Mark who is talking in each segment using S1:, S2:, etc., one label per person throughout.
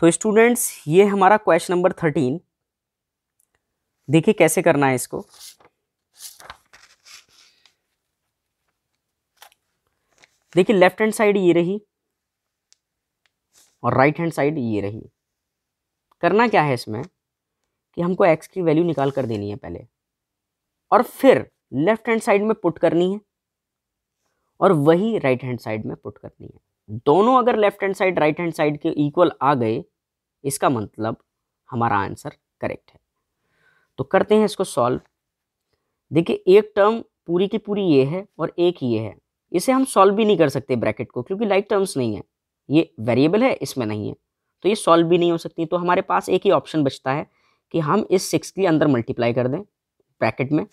S1: तो स्टूडेंट्स ये हमारा क्वेश्चन नंबर थर्टीन देखिए कैसे करना है इसको देखिए लेफ्ट हैंड साइड ये रही और राइट हैंड साइड ये रही करना क्या है इसमें कि हमको एक्स की वैल्यू निकाल कर देनी है पहले और फिर लेफ्ट हैंड साइड में पुट करनी है और वही राइट हैंड साइड में पुट करनी है दोनों अगर left hand side right hand side के इक्वल आ गए इसका मतलब हमारा आंसर करेक्ट है तो करते हैं इसको सॉल्व देखिए एक टर्म पूरी की पूरी ये है और एक ये है इसे हम सॉल्व भी नहीं कर सकते ब्रैकेट को क्योंकि लाइक टर्म्स नहीं है ये वेरिएबल है इसमें नहीं है तो ये सॉल्व भी नहीं हो सकती तो हमारे पास एक ही ऑप्शन बचता है कि हम इस सिक्स के अंदर मल्टीप्लाई कर दें ब्रैकेट में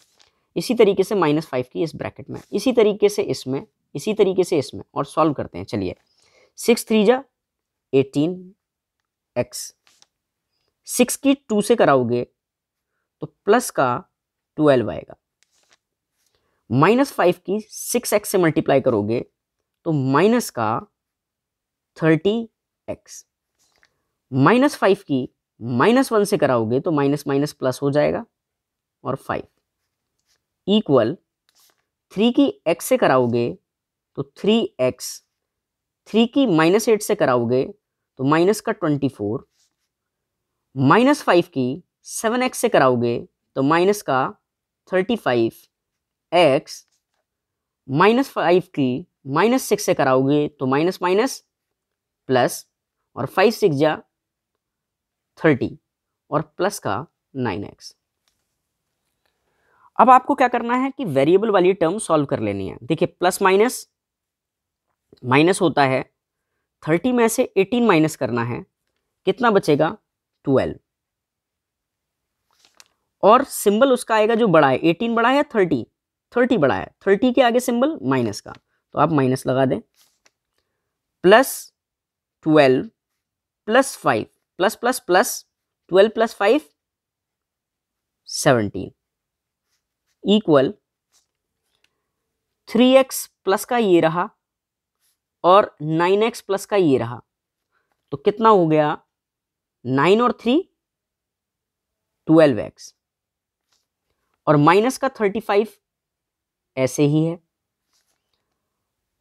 S1: इसी तरीके से माइनस फाइव की इस ब्रैकेट में इसी तरीके से इसमें इसी तरीके से इसमें और सॉल्व करते हैं चलिए सिक्स थ्री जा एटीन एक्स सिक्स की टू से कराओगे तो प्लस का ट्वेल्व आएगा माइनस फाइव की सिक्स एक्स से मल्टीप्लाई करोगे तो माइनस का थर्टी एक्स माइनस फाइव की माइनस वन से कराओगे तो माइनस माइनस प्लस हो जाएगा और फाइव इक्वल थ्री की एक्स से कराओगे तो थ्री एक्स थ्री की माइनस एट से कराओगे तो माइनस का ट्वेंटी फोर माइनस फाइव की सेवन एक्स से कराओगे तो माइनस का thirty five x minus five की माइनस सिक्स से कराओगे तो माइनस माइनस प्लस और फाइव सिक्स जा थर्टी और प्लस का नाइन एक्स अब आपको क्या करना है कि वेरिएबल वाली टर्म सॉल्व कर लेनी है देखिए प्लस माइनस माइनस होता है थर्टी में से एटीन माइनस करना है कितना बचेगा ट्वेल्व और सिंबल उसका आएगा जो बड़ा है एटीन बड़ा है थर्टी थर्टी बड़ा है थर्टी के आगे सिंबल माइनस का तो आप माइनस लगा दें plus twelve plus five plus plus plus twelve plus five seventeen equal three x plus का ये रहा और नाइन एक्स प्लस का ये रहा तो कितना हो गया नाइन और थ्री ट्वेल्व एक्स और माइनस का थर्टी फाइव ऐसे ही है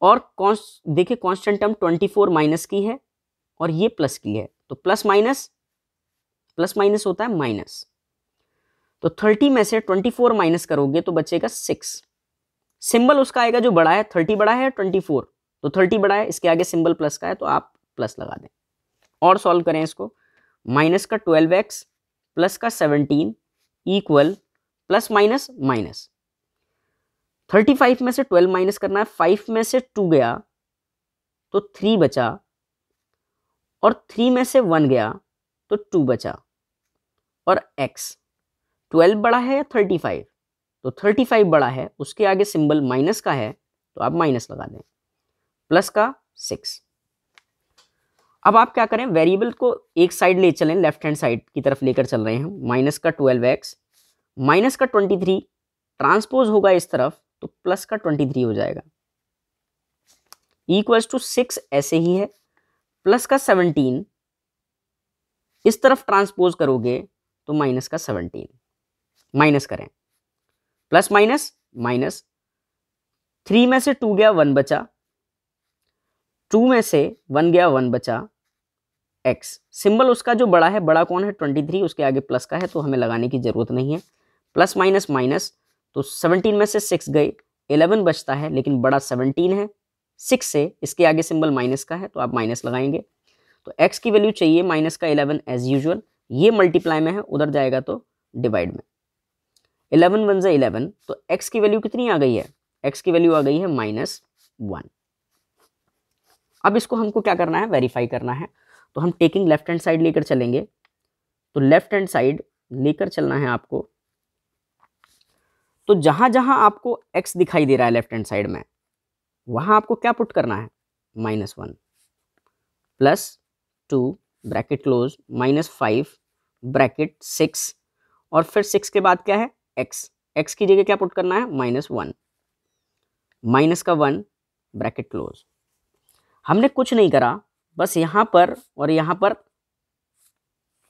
S1: और कॉन्स देखिए constant term twenty four minus की है और ये प्लस की है तो प्लस माइनस प्लस माइनस होता है माइनस तो थर्टी में से ट्वेंटी फोर माइनस करोगे तो बचेगा सिक्स सिंबल उसका आएगा जो बड़ा है थर्टी बड़ा है ट्वेंटी फोर तो थर्टी बड़ा है इसके आगे सिंबल प्लस का है तो आप प्लस लगा दें और सॉल्व करें इसको माइनस का ट्वेल्व एक्स प्लस का seventeen equal plus minus minus thirty five में से ट्वेल्व माइनस करना है फाइव में से टू गया तो थ्री बचा और थ्री में से वन गया तो टू बचा और एक्स ट्वेल्व बड़ा है या थर्टी फाइव तो थर्टी फाइव बड़ा है उसके आगे सिंबल माइनस का है तो आप माइनस लगा दें प्लस का सिक्स अब आप क्या करें वेरिएबल को एक साइड ले चलें लेफ्ट हैंड साइड की तरफ लेकर चल रहे हैं माइनस का ट्वेल्व एक्स माइनस का ट्वेंटी थ्री ट्रांसपोज होगा इस तरफ तो प्लस का ट्वेंटी थ्री हो जाएगा इक्वल्स टू सिक्स ऐसे ही है प्लस का सेवनटीन इस तरफ ट्रांसपोज करोगे तो माइनस का सेवनटीन माइनस करें प्लस माइनस माइनस थ्री में से टू गया वन बचा टू में से वन गया वन बचा एक्स सिंबल उसका जो बड़ा है बड़ा कौन है ट्वेंटी थ्री उसके आगे प्लस का है तो हमें लगाने की ज़रूरत नहीं है प्लस माइनस माइनस तो सेवनटीन में से सिक्स गए एलेवन बचता है लेकिन बड़ा सेवनटीन है सिक्स से इसके आगे सिंबल माइनस का है तो आप माइनस लगाएंगे तो एक्स की वैल्यू चाहिए माइनस का इलेवन एज यूजल ये मल्टीप्लाई में है उधर जाएगा तो डिवाइड में इलेवन वन ज़ा इलेवन तो एक्स की वैल्यू कितनी आ गई है एक्स की वैल्यू आ गई है माइनस वन अब इसको हमको क्या करना है वेरीफाई करना है तो हम टेकिंग लेफ्ट हैंड साइड लेकर चलेंगे तो लेफ्ट हैंड साइड लेकर चलना है आपको तो जहां जहां आपको एक्स दिखाई दे रहा है लेफ्ट हैंड साइड में वहां आपको क्या पुट करना है minus one plus two bracket close minus five bracket six और फिर सिक्स के बाद क्या है एक्स एक्स की जगह क्या पुट करना है माइनस वन माइनस का वन ब्रैकेट क्लोज हमने कुछ नहीं करा बस यहाँ पर और यहाँ पर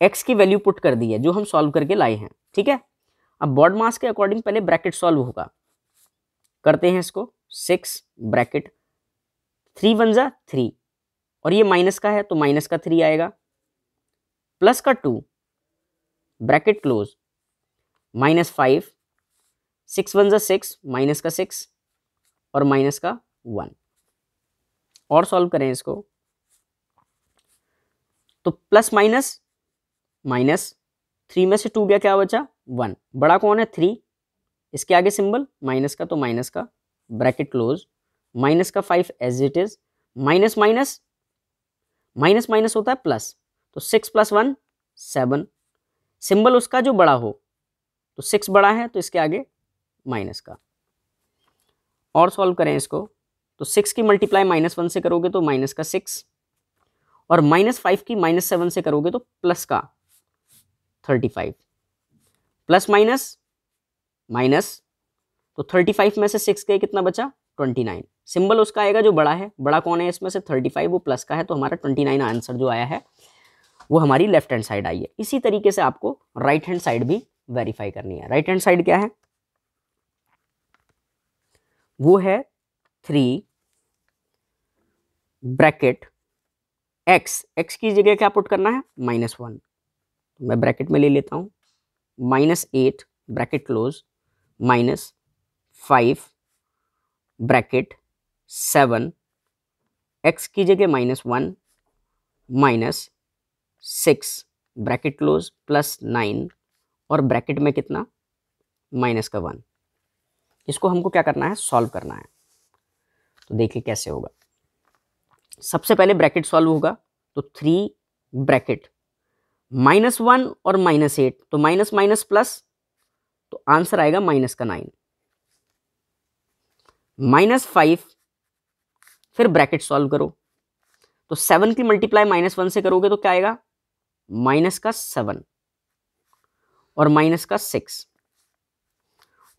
S1: एक्स की वैल्यू पुट कर दी है जो हम सॉल्व करके लाए हैं ठीक है अब बॉड मास के अकॉर्डिंग पहले ब्रैकेट सॉल्व होगा करते हैं इसको सिक्स ब्रैकेट थ्री वन ज़ा थ्री और ये माइनस का है तो माइनस का थ्री आएगा प्लस का two bracket close minus five six one ज़ा सिक्स माइनस का सिक्स और माइनस का वन और सॉल्व करें इसको तो प्लस माइनस माइनस थ्री में से टू गया क्या बचा वन बड़ा कौन है थ्री इसके आगे सिंबल माइनस का तो माइनस का ब्रैकेट क्लोज माइनस का five as it is minus minus minus minus होता है प्लस तो six plus one seven symbol उसका जो बड़ा हो तो सिक्स बड़ा है तो इसके आगे माइनस का और सॉल्व करें इसको तो सिक्स की मल्टीप्लाई माइनस वन से करोगे तो माइनस का सिक्स और माइनस फाइव की माइनस सेवन से करोगे तो प्लस का thirty five plus minus minus तो थर्टी फाइव में से सिक्स का कितना बचा ट्वेंटी नाइन सिंबल उसका आएगा जो बड़ा है बड़ा कौन है इसमें से थर्टी फाइव वो प्लस का है तो हमारा ट्वेंटी नाइन आंसर जो आया है वो हमारी लेफ्ट हैंड साइड आई है इसी तरीके से आपको राइट हैंड साइड भी वेरीफाई करनी है राइट हैंड साइड क्या है वो है थ्री ब्रैकेट एक्स एक्स की जगह क्या पुट करना है माइनस वन तो मैं ब्रैकेट में ले लेता हूँ minus eight bracket close minus five bracket seven x की जगह minus one minus six bracket close plus nine और ब्रैकेट में कितना माइनस का वन इसको हमको क्या करना है सॉल्व करना है तो देखिए कैसे होगा सबसे पहले ब्रैकेट सॉल्व होगा तो थ्री ब्रैकेट माइनस वन और माइनस एट तो माइनस माइनस प्लस तो आंसर आएगा माइनस का नाइन माइनस फाइव फिर ब्रैकेट सॉल्व करो तो सेवन की मल्टीप्लाई माइनस वन से करोगे तो क्या आएगा माइनस का सेवन और माइनस का सिक्स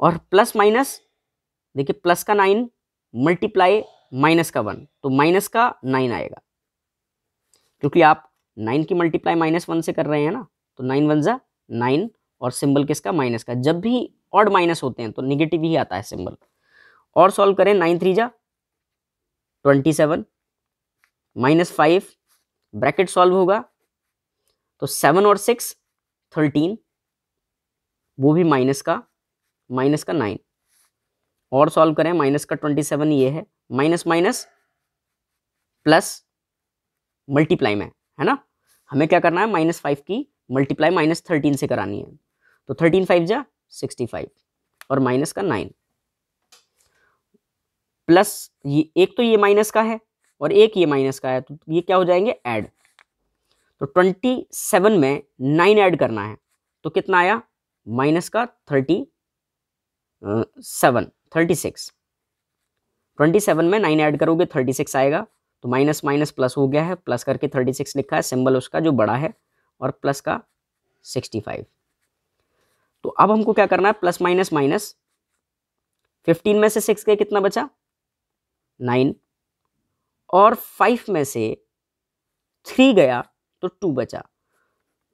S1: और प्लस माइनस देखिए प्लस का नाइन मल्टीप्लाई माइनस का वन तो माइनस का नाइन आएगा क्योंकि आप नाइन की मल्टीप्लाई माइनस वन से कर रहे हैं ना तो नाइन वन ज़ा नाइन और सिंबल किसका माइनस का जब भी और माइनस होते हैं तो निगेटिव ही आता है सिंबल और सॉल्व करें नाइन थ्री जा twenty seven minus five bracket solve होगा तो सेवन और सिक्स थर्टीन वो भी माइनस का माइनस का नाइन और सॉल्व करें माइनस का ट्वेंटी सेवन ये है माइनस माइनस प्लस मल्टीप्लाई में है ना हमें क्या करना है माइनस फाइव की मल्टीप्लाई माइनस थर्टीन से करानी है तो थर्टीन फाइव जा सिक्सटी फाइव और माइनस का नाइन प्लस ये एक तो ये माइनस का है और एक ये माइनस का है तो ये क्या हो जाएंगे ऐड तो ट्वेंटी सेवन में नाइन ऐड करना है तो कितना आया माइनस का thirty seven thirty six twenty seven में नाइन ऐड करोगे थर्टी सिक्स आएगा तो माइनस माइनस प्लस हो गया है प्लस करके थर्टी सिक्स लिखा है सिंबल उसका जो बड़ा है और प्लस का सिक्सटी फाइव तो अब हमको क्या करना है प्लस माइनस माइनस फिफ्टीन में से सिक्स के कितना बचा नाइन और फाइव में से थ्री गया तो टू बचा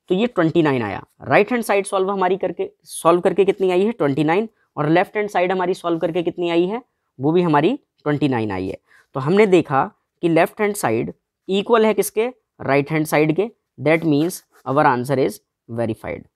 S1: तो ये ट्वेंटी नाइन आया राइट हैंड साइड सॉल्व हमारी करके सॉल्व करके कितनी आई है ट्वेंटी नाइन और लेफ्ट हैंड साइड हमारी सॉल्व करके कितनी आई है वो भी हमारी ट्वेंटी नाइन आई है तो हमने देखा कि लेफ्ट हैंड साइड इक्वल है किसके राइट हैंड साइड के that means our answer is verified